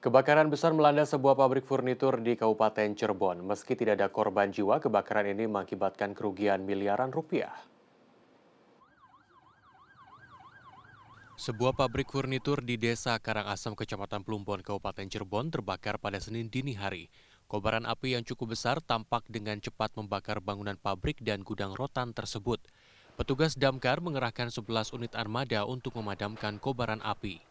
Kebakaran besar melanda sebuah pabrik furnitur di Kabupaten Cirebon. Meski tidak ada korban jiwa, kebakaran ini mengakibatkan kerugian miliaran rupiah. Sebuah pabrik furnitur di Desa Karangasem, Kecamatan Plumbon, Kabupaten Cirebon terbakar pada Senin dini hari. Kobaran api yang cukup besar tampak dengan cepat membakar bangunan pabrik dan gudang rotan tersebut. Petugas damkar mengerahkan 11 unit armada untuk memadamkan kobaran api.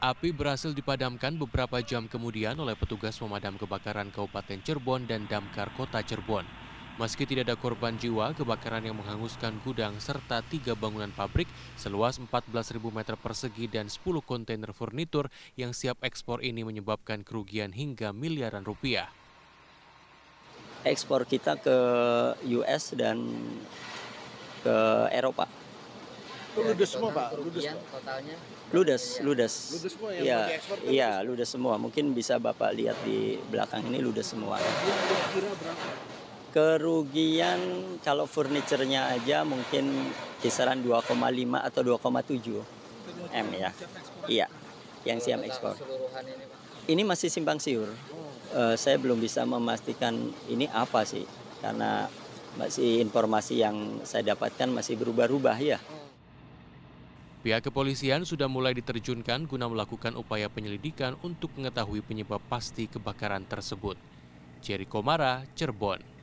Api berhasil dipadamkan beberapa jam kemudian oleh petugas pemadam kebakaran Kabupaten Cirebon dan Damkar Kota Cirebon. Meski tidak ada korban jiwa, kebakaran yang menghanguskan gudang serta tiga bangunan pabrik seluas 14.000 meter persegi dan 10 kontainer furnitur yang siap ekspor ini menyebabkan kerugian hingga miliaran rupiah. Ekspor kita ke US dan ke Eropa ludes semua pak ludes totalnya ludes iya. ludes ludes semua ya iya iya ludes semua mungkin bisa bapak lihat di belakang ini ludes semua kira berapa kerugian kalau furniturnya aja mungkin kisaran 2,5 atau 2,7 m ya iya yang siam ekspor ini masih simpang siur uh, saya belum bisa memastikan ini apa sih karena masih informasi yang saya dapatkan masih berubah-ubah ya. Oh. Pihak kepolisian sudah mulai diterjunkan guna melakukan upaya penyelidikan untuk mengetahui penyebab pasti kebakaran tersebut. Jerry Komara, Cirebon.